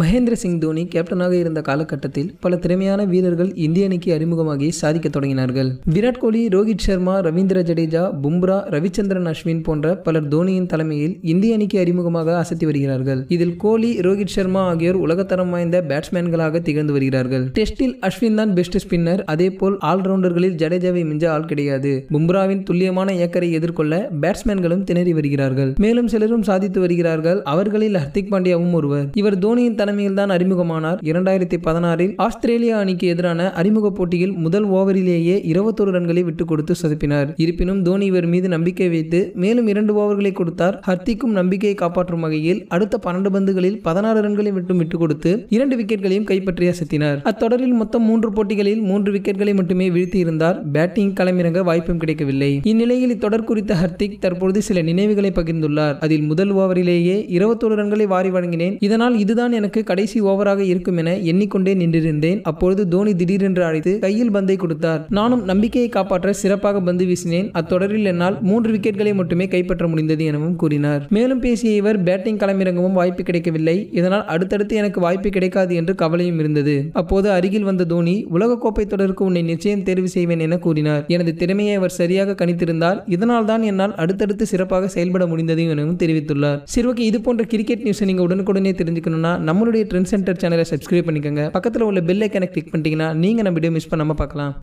மகேந்திர சிங் தோனி கேப்டனாக இருந்த காலகட்டத்தில் பல திறமையான வீரர்கள் இந்திய அணிக்கு அறிமுகமாகி சாதிக்க தொடங்கினார்கள் விராட் கோலி ரோஹித் சர்மா ரவீந்திர ஜடேஜா பும்ரா ரவிச்சந்திரன் அஸ்வின் போன்ற பலர் தோனியின் தலைமையில் இந்திய அணிக்கு அறிமுகமாக அசத்தி வருகிறார்கள் இதில் கோலி ரோஹித் சர்மா ஆகியோர் உலகத்தரம் வாய்ந்த பேட்ஸ்மேன்களாக திகழ்ந்து வருகிறார்கள் டெஸ்டில் அஸ்வின் தான் பெஸ்ட் ஸ்பின்னர் அதேபோல் ஆல்ரவுண்டர்களில் ஜடேஜாவை மிஞ்ச ஆள் கிடையாது பும்ராவின் துல்லியமான ஏக்கரை எதிர்கொள்ள பேட்ஸ்மேன்களும் திணறி வருகிறார்கள் மேலும் சிலரும் சாதித்து வருகிறார்கள் அவர்களில் ஹர்திக் பாண்டியாவும் ஒருவர் இவர் தோனியின் தலைமையில் தான் அறிமுகமானார் இரண்டாயிரத்தி பதினாறில் ஆஸ்திரேலியா அணிக்கு எதிரான அறிமுக போட்டியில் முதல் ஓவரிலேயே இருபத்தொரு ரன்களை விட்டுக் கொடுத்து சதுப்பினார் இருப்பினும் தோனி இவர் மீது நம்பிக்கை வைத்து மேலும் இரண்டு ஓவர்களை கொடுத்தார் ஹர்த்திக்கும் நம்பிக்கையை காப்பாற்றும் வகையில் அடுத்த பன்னெண்டு பந்துகளில் பதினாறு ரன்களை மட்டும் விட்டுக் கொடுத்து இரண்டு விக்கெட்களையும் கைப்பற்றி அசத்தினார் அத்தொடரில் மொத்தம் மூன்று போட்டிகளில் மூன்று விக்கெட்களை மட்டுமே வீழ்த்தியிருந்தார் பேட்டிங் களமிறங்க வாய்ப்பும் கிடைக்கவில்லை இந்நிலையில் இத்தொடர் குறித்த ஹர்திக் தற்பொழுது சில நினைவுகளை பகிர்ந்துள்ளார் அதில் முதல் ஓவரிலேயே இருபத்தோரு ரன்களை வாரி வழங்கினேன் இதனால் இதுதான் எனக்கு எனக்கு கடைசி ஓவராக இருக்கும் என எண்ணிக்கொண்டே நின்றிருந்தேன் அப்பொழுது தோனி திடீரென்று அழைத்து கையில் பந்தை கொடுத்தார் நானும் நம்பிக்கையை காப்பாற்ற சிறப்பாக பந்து வீசினேன் அத்தொடரில் என்னால் மூன்று விக்கெட்களை மட்டுமே கைப்பற்ற முடிந்தது எனவும் கூறினார் மேலும் பேசிய இவர் பேட்டிங் களமிறங்கவும் வாய்ப்பு கிடைக்கவில்லை இதனால் அடுத்தடுத்து எனக்கு வாய்ப்பு கிடைக்காது என்று கவலையும் இருந்தது அப்போது அருகில் வந்த தோனி உலகக்கோப்பை தொடருக்கு உன்னை நிச்சயம் தேர்வு செய்வேன் என கூறினார் எனது திறமையை அவர் சரியாக கணித்திருந்தால் இதனால் தான் என்னால் அடுத்தடுத்து சிறப்பாக செயல்பட முடிந்தது எனவும் தெரிவித்துள்ளார் சிறுவக்கு இது போன்ற கிரிக்கெட் நியூஸை நீங்கள் உடனுக்குடனே தெரிஞ்சுக்கணும்னா நம்ம நம்மளுடைய ட்ரெண்ட் சென்டர் சேனலை சப்ஸ்கிரைப் பண்ணிக்கோங்க பக்கத்தில் உள்ள பெல் ஐக்கனை கிளிக் பண்ணிட்டீங்கன்னா நீங்கள் நம்ம வீடியோ மிஸ் பண்ணாமல் பார்க்கலாம்